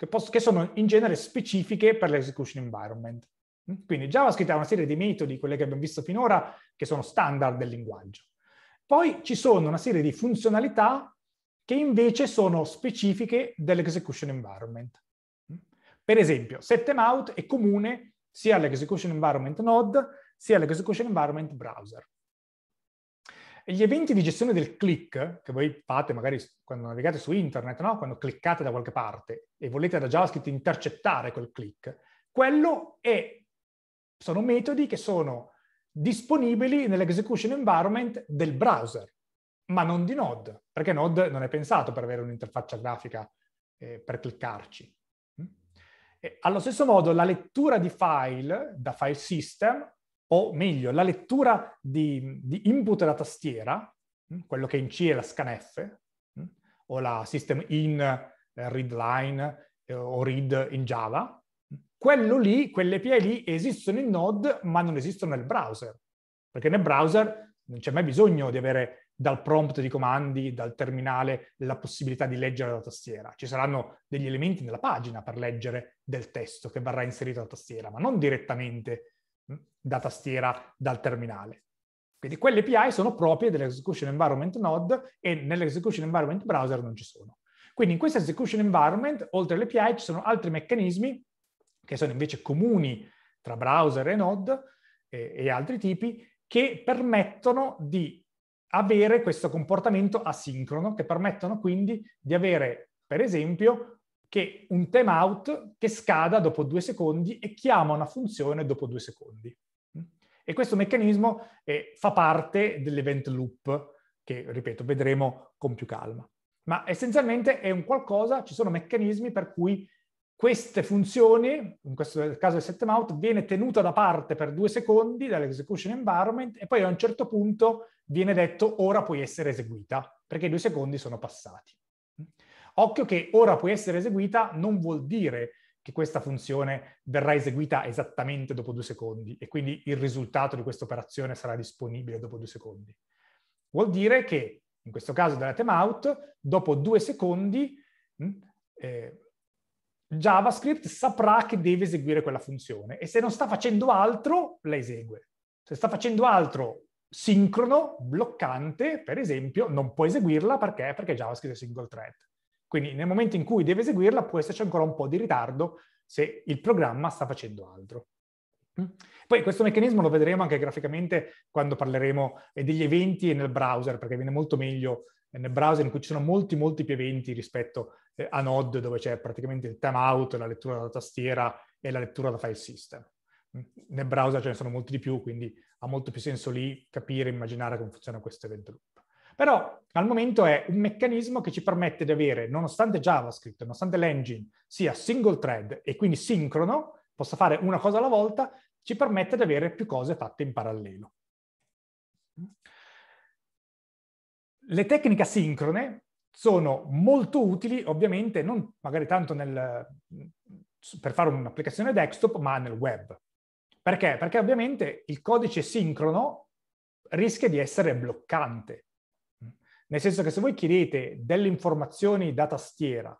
che, posso, che sono in genere specifiche per l'execution environment. Mm? Quindi JavaScript ha una serie di metodi, quelle che abbiamo visto finora, che sono standard del linguaggio. Poi ci sono una serie di funzionalità che invece sono specifiche dell'execution environment. Mm? Per esempio, setMount è comune sia all'execution environment node sia all'execution environment browser. E gli eventi di gestione del click, che voi fate magari quando navigate su internet, no? quando cliccate da qualche parte e volete da JavaScript intercettare quel click, quello è, sono metodi che sono disponibili nell'execution environment del browser, ma non di Node, perché Node non è pensato per avere un'interfaccia grafica eh, per cliccarci. Mm? E allo stesso modo, la lettura di file da file system o meglio, la lettura di, di input alla tastiera, mm, quello che in C è la scanf, mm, o la system in eh, read line eh, o read in Java, mm, quello lì, quelle API lì esistono in Node ma non esistono nel browser, perché nel browser non c'è mai bisogno di avere dal prompt di comandi, dal terminale, la possibilità di leggere la tastiera. Ci saranno degli elementi nella pagina per leggere del testo che verrà inserito alla tastiera, ma non direttamente da tastiera dal terminale. Quindi quelle API sono proprie dell'execution environment node e nell'execution environment browser non ci sono. Quindi in questo execution environment, oltre alle API, ci sono altri meccanismi che sono invece comuni tra browser e node e, e altri tipi, che permettono di avere questo comportamento asincrono, che permettono quindi di avere, per esempio, che un timeout che scada dopo due secondi e chiama una funzione dopo due secondi. E questo meccanismo eh, fa parte dell'event loop, che ripeto, vedremo con più calma. Ma essenzialmente è un qualcosa, ci sono meccanismi per cui queste funzioni, in questo caso il setMount, viene tenuta da parte per due secondi dall'execution environment e poi a un certo punto viene detto ora puoi essere eseguita, perché i due secondi sono passati. Occhio che ora può essere eseguita non vuol dire che questa funzione verrà eseguita esattamente dopo due secondi e quindi il risultato di questa operazione sarà disponibile dopo due secondi. Vuol dire che, in questo caso della timeout, dopo due secondi mm, eh, JavaScript saprà che deve eseguire quella funzione e se non sta facendo altro, la esegue. Se sta facendo altro sincrono, bloccante, per esempio, non può eseguirla perché? Perché JavaScript è single thread. Quindi nel momento in cui deve eseguirla può esserci ancora un po' di ritardo se il programma sta facendo altro. Mm? Poi questo meccanismo lo vedremo anche graficamente quando parleremo eh, degli eventi nel browser, perché viene molto meglio nel browser in cui ci sono molti molti più eventi rispetto eh, a Node dove c'è praticamente il timeout, la lettura della tastiera e la lettura da file system. Mm? Nel browser ce ne sono molti di più, quindi ha molto più senso lì capire e immaginare come funziona questo evento loop. Però al momento è un meccanismo che ci permette di avere, nonostante JavaScript, nonostante l'engine sia single thread e quindi sincrono, possa fare una cosa alla volta, ci permette di avere più cose fatte in parallelo. Le tecniche asincrone sono molto utili, ovviamente, non magari tanto nel, per fare un'applicazione desktop, ma nel web. Perché? Perché ovviamente il codice sincrono rischia di essere bloccante. Nel senso che se voi chiedete delle informazioni da tastiera,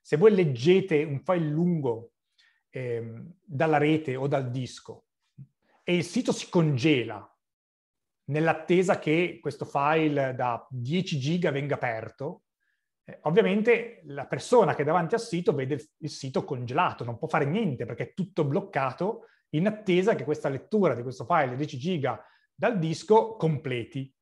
se voi leggete un file lungo eh, dalla rete o dal disco e il sito si congela nell'attesa che questo file da 10 giga venga aperto, eh, ovviamente la persona che è davanti al sito vede il, il sito congelato, non può fare niente perché è tutto bloccato in attesa che questa lettura di questo file da 10 giga dal disco completi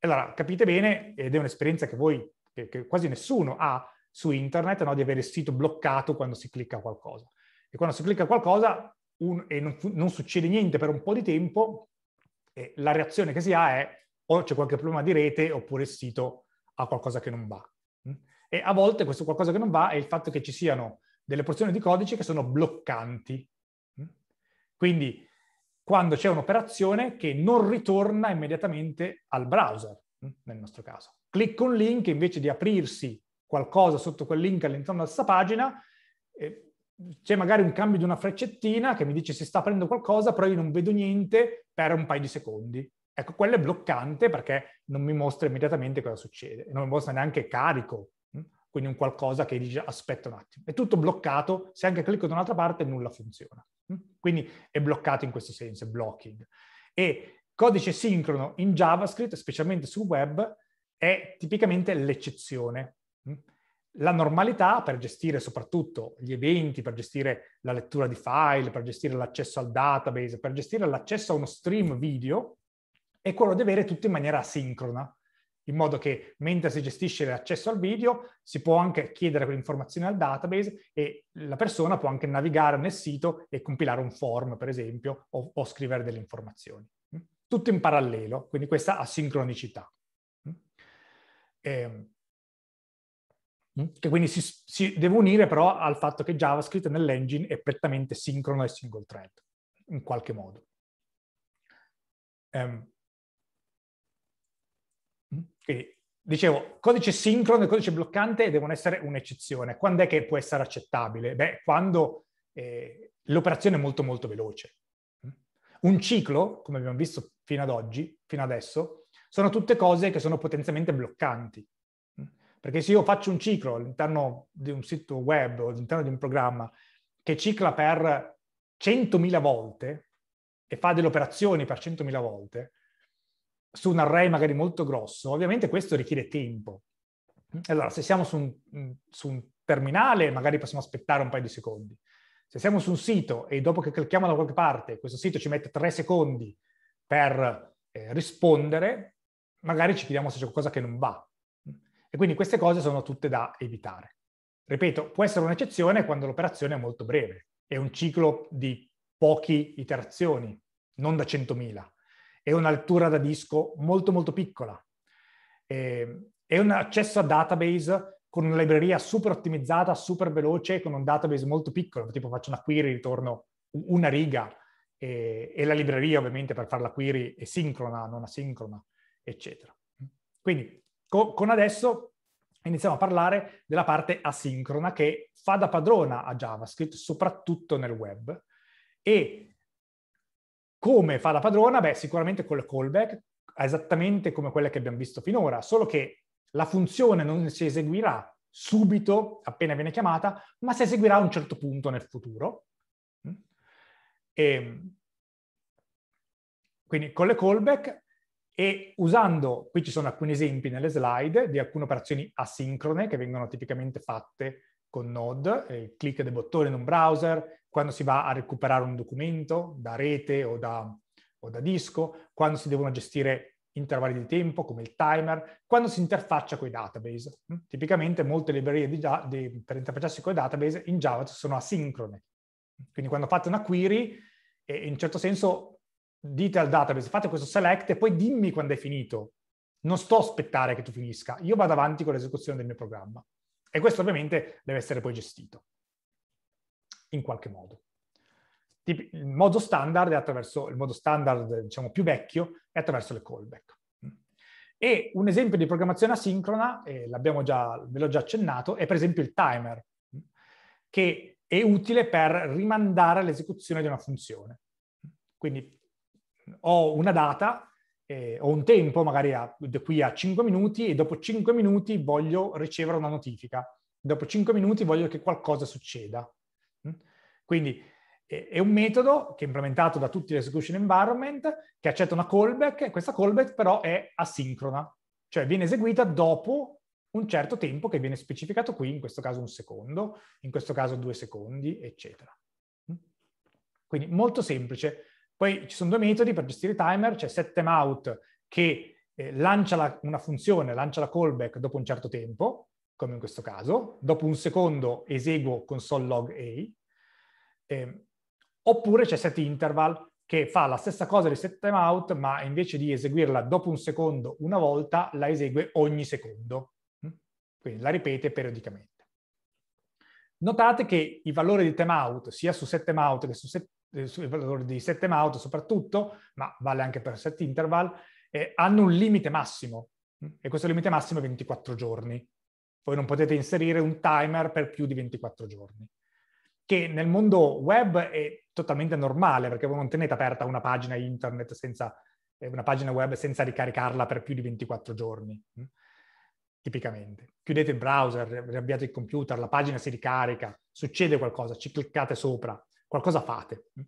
allora capite bene, ed è un'esperienza che voi, che, che quasi nessuno ha su internet, no? di avere il sito bloccato quando si clicca qualcosa. E quando si clicca qualcosa un, e non, non, succede niente per un po' di tempo, eh, la reazione che si ha è o c'è qualche problema di rete oppure il sito ha qualcosa che non va. Mm? E a volte questo qualcosa che non va è il fatto che ci siano delle porzioni di codice che sono bloccanti. Mm? Quindi quando c'è un'operazione che non ritorna immediatamente al browser, mm, nel nostro caso. Clicco un link, invece di aprirsi qualcosa sotto quel link all'interno della stessa pagina, eh, c'è magari un cambio di una freccettina che mi dice si sta aprendo qualcosa, però io non vedo niente per un paio di secondi. Ecco, quello è bloccante perché non mi mostra immediatamente cosa succede, non mi mostra neanche carico quindi un qualcosa che dice aspetta un attimo. È tutto bloccato, se anche clicco da un'altra parte nulla funziona. Mm? Quindi è bloccato in questo senso, è blocking. E codice sincrono in JavaScript, specialmente sul web, è tipicamente l'eccezione. Mm? La normalità per gestire soprattutto gli eventi, per gestire la lettura di file, per gestire l'accesso al database, per gestire l'accesso a uno stream video, è quello di avere tutto in maniera asincrona in modo che mentre si gestisce l'accesso al video si può anche chiedere quell'informazione al database e la persona può anche navigare nel sito e compilare un form, per esempio, o, o scrivere delle informazioni. Tutto in parallelo, quindi questa asincronicità. E, ehm, che quindi si, si, deve unire però al fatto che JavaScript nell'engine è prettamente sincrono e single thread, in qualche modo. Um, Mm? Quindi, dicevo, codice sincrono e codice bloccante devono essere un'eccezione. Quando è che può essere accettabile? Beh, quando eh, l'operazione è molto molto veloce. Mm? Un ciclo, come abbiamo visto fino ad oggi, fino adesso, sono tutte cose che sono potenzialmente bloccanti. Mm? Perché se io faccio un ciclo all'interno di un sito web o all'interno di un programma che cicla per 100.000 volte e fa delle operazioni per 100.000 volte, su un array magari molto grosso, ovviamente questo richiede tempo. Allora, se siamo su un, mm, su un terminale, magari possiamo aspettare un paio di secondi. Se siamo su un sito e dopo che clicchiamo da qualche parte, questo sito ci mette tre secondi per eh, rispondere, magari ci chiediamo se c'è qualcosa che non va. E quindi queste cose sono tutte da evitare. Ripeto, può essere un'eccezione quando l'operazione è molto breve, è un ciclo di poche iterazioni, non da 100.000 è un'altura da disco molto molto piccola, ehm, è un accesso a database con una libreria super ottimizzata, super veloce, con un database molto piccolo, tipo faccio una query, ritorno una riga e, e la libreria ovviamente per fare la query è sincrona, non asincrona, eccetera. Quindi co- con adesso iniziamo a parlare della parte asincrona che fa da padrona a JavaScript, soprattutto nel web, e come fa la padrona? Beh, sicuramente le callback, esattamente come quelle che abbiamo visto finora, solo che la funzione non si eseguirà subito, appena viene chiamata, ma si eseguirà a un certo punto nel futuro. Mm? E ehm, quindi con le callback e usando, qui ci sono alcuni esempi nelle slide di alcune operazioni asincrone che vengono tipicamente fatte con Node, il click del bottone in un browser, quando si va a recuperare un documento da rete o da, o da disco, quando si devono gestire intervalli di tempo come il timer, quando si interfaccia con i database. Mm? Tipicamente molte librerie di, di, per interfacciarsi con i database in Java sono asincrone. Quindi quando fate una query, eh, in certo senso dite al database, fate questo select e poi dimmi quando è finito. Non sto a aspettare che tu finisca, io vado avanti con l'esecuzione del mio programma. E questo ovviamente deve essere poi gestito in qualche modo. Il modo standard, il modo standard diciamo, più vecchio, è attraverso le callback. E un esempio di programmazione asincrona, eh, già, ve l'ho già accennato, è per esempio il timer, che è utile per rimandare l'esecuzione di una funzione. Quindi ho una data, eh, ho un tempo, magari a, da qui a 5 minuti, e dopo 5 minuti voglio ricevere una notifica. Dopo 5 minuti voglio che qualcosa succeda. Quindi è un metodo che è implementato da tutti l'execution environment, che accetta una callback, questa callback però è asincrona, cioè viene eseguita dopo un certo tempo che viene specificato qui, in questo caso un secondo, in questo caso due secondi, eccetera. Mm? Quindi molto semplice. Poi ci sono due metodi per gestire i timer, c'è cioè setTimeout che eh, lancia la, una funzione, lancia la callback dopo un certo tempo, come in questo caso, dopo un secondo eseguo console log A, eh, oppure c'è set interval che fa la stessa cosa di set timeout, ma invece di eseguirla dopo un secondo una volta, la esegue ogni secondo. Mm? Quindi la ripete periodicamente. Notate che i valori di timeout, sia su set timeout che su set eh, sui valori di set timeout soprattutto, ma vale anche per set interval, eh, hanno un limite massimo mm? e questo limite massimo è 24 giorni. Voi non potete inserire un timer per più di 24 giorni che nel mondo web è totalmente normale, perché voi non tenete aperta una pagina internet senza, eh, una pagina web senza ricaricarla per più di 24 giorni, mm, tipicamente. Chiudete il browser, riavviate il computer, la pagina si ricarica, succede qualcosa, ci cliccate sopra, qualcosa fate. Mm.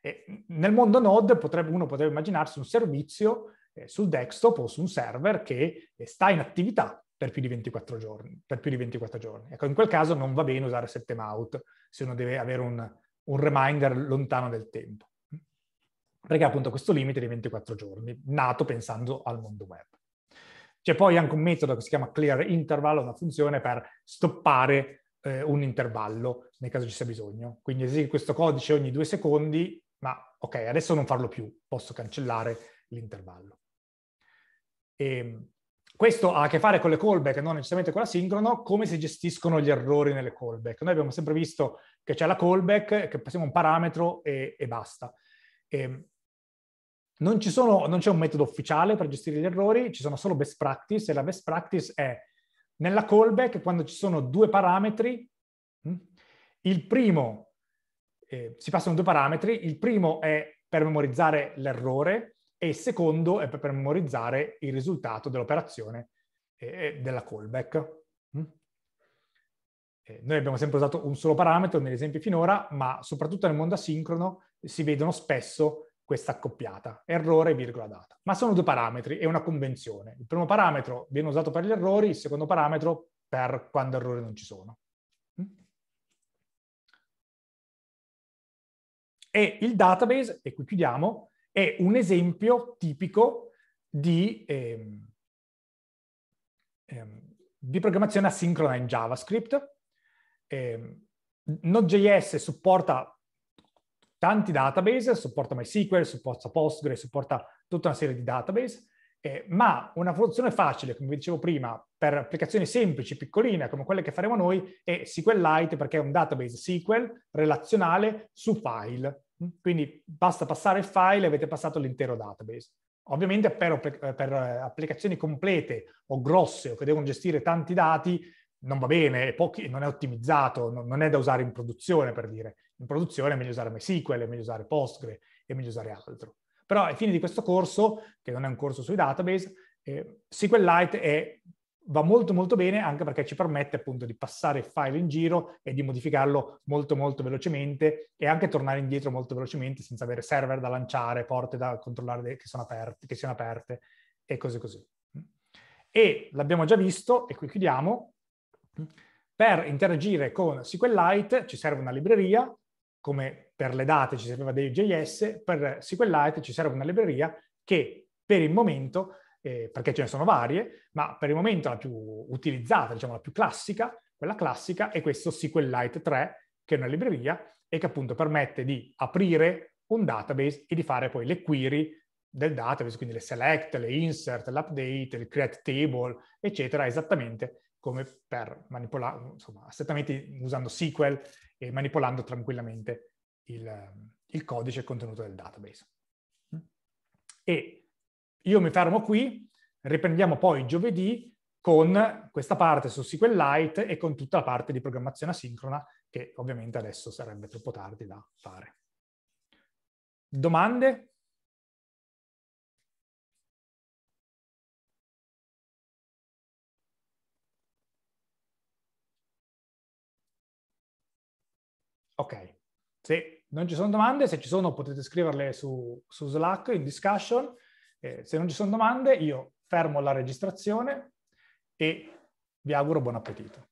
E nel mondo Node potrebbe, uno potrebbe immaginarsi un servizio eh, sul desktop o su un server che eh, sta in attività per più di 24 giorni. Più di 24 giorni. Ecco, in quel caso non va bene usare set out se uno deve avere un, un reminder lontano del tempo. Perché appunto questo limite di 24 giorni, nato pensando al mondo web. C'è poi anche un metodo che si chiama clear interval, una funzione per stoppare eh, un intervallo nel caso ci sia bisogno. Quindi esegui questo codice ogni due secondi, ma ok, adesso non farlo più, posso cancellare l'intervallo. E, ehm, questo ha a che fare con le callback, non necessariamente con la sincrono, come si gestiscono gli errori nelle callback. Noi abbiamo sempre visto che c'è la callback, che passiamo un parametro e, e basta. E ehm, non, sono, non c'è un metodo ufficiale per gestire gli errori, ci sono solo best practice e la best practice è nella callback quando ci sono due parametri, hm, il primo, eh, si passano due parametri, il primo è per memorizzare l'errore, e il secondo è per memorizzare il risultato dell'operazione e della callback. Mm? Eh, noi abbiamo sempre usato un solo parametro negli esempi finora, ma soprattutto nel mondo asincrono si vedono spesso questa accoppiata, errore virgola data. Ma sono due parametri, è una convenzione. Il primo parametro viene usato per gli errori, il secondo parametro per quando errori non ci sono. Mm? E il database, e qui chiudiamo, è un esempio tipico di, ehm, ehm, di programmazione asincrona in JavaScript. Eh, Node.js supporta tanti database, supporta MySQL, supporta Postgres, supporta tutta una serie di database, eh, ma una funzione facile, come vi dicevo prima, per applicazioni semplici, piccoline, come quelle che faremo noi, è SQLite perché è un database SQL relazionale su file. Quindi basta passare il file e avete passato l'intero database. Ovviamente per, eh, per, eh, applicazioni complete o grosse o che devono gestire tanti dati non va bene, è pochi, non è ottimizzato, non, non, è da usare in produzione per dire. In produzione è meglio usare MySQL, è meglio usare Postgre, è meglio usare altro. Però ai fini di questo corso, che non è un corso sui database, eh, SQLite è va molto molto bene anche perché ci permette appunto di passare il file in giro e di modificarlo molto molto velocemente e anche tornare indietro molto velocemente senza avere server da lanciare, porte da controllare che, sono aperte, che siano aperte e cose così. E l'abbiamo già visto, e qui chiudiamo, per interagire con SQLite ci serve una libreria, come per le date ci serviva dei JS, per SQLite ci serve una libreria che per il momento eh, perché ce ne sono varie, ma per il momento la più utilizzata, diciamo la più classica, quella classica è questo SQLite 3, che è una libreria e che appunto permette di aprire un database e di fare poi le query del database, quindi le select, le insert, l'update, il create table, eccetera, esattamente come per manipolare, insomma, assolutamente usando SQL e manipolando tranquillamente il, il codice contenuto del database. E io mi fermo qui, riprendiamo poi giovedì con questa parte su SQLite e con tutta la parte di programmazione asincrona che ovviamente adesso sarebbe troppo tardi da fare. Domande? Ok, se non ci sono domande, se ci sono potete scriverle su, su Slack in discussion eh, se non ci sono domande, io fermo la registrazione e vi auguro buon appetito.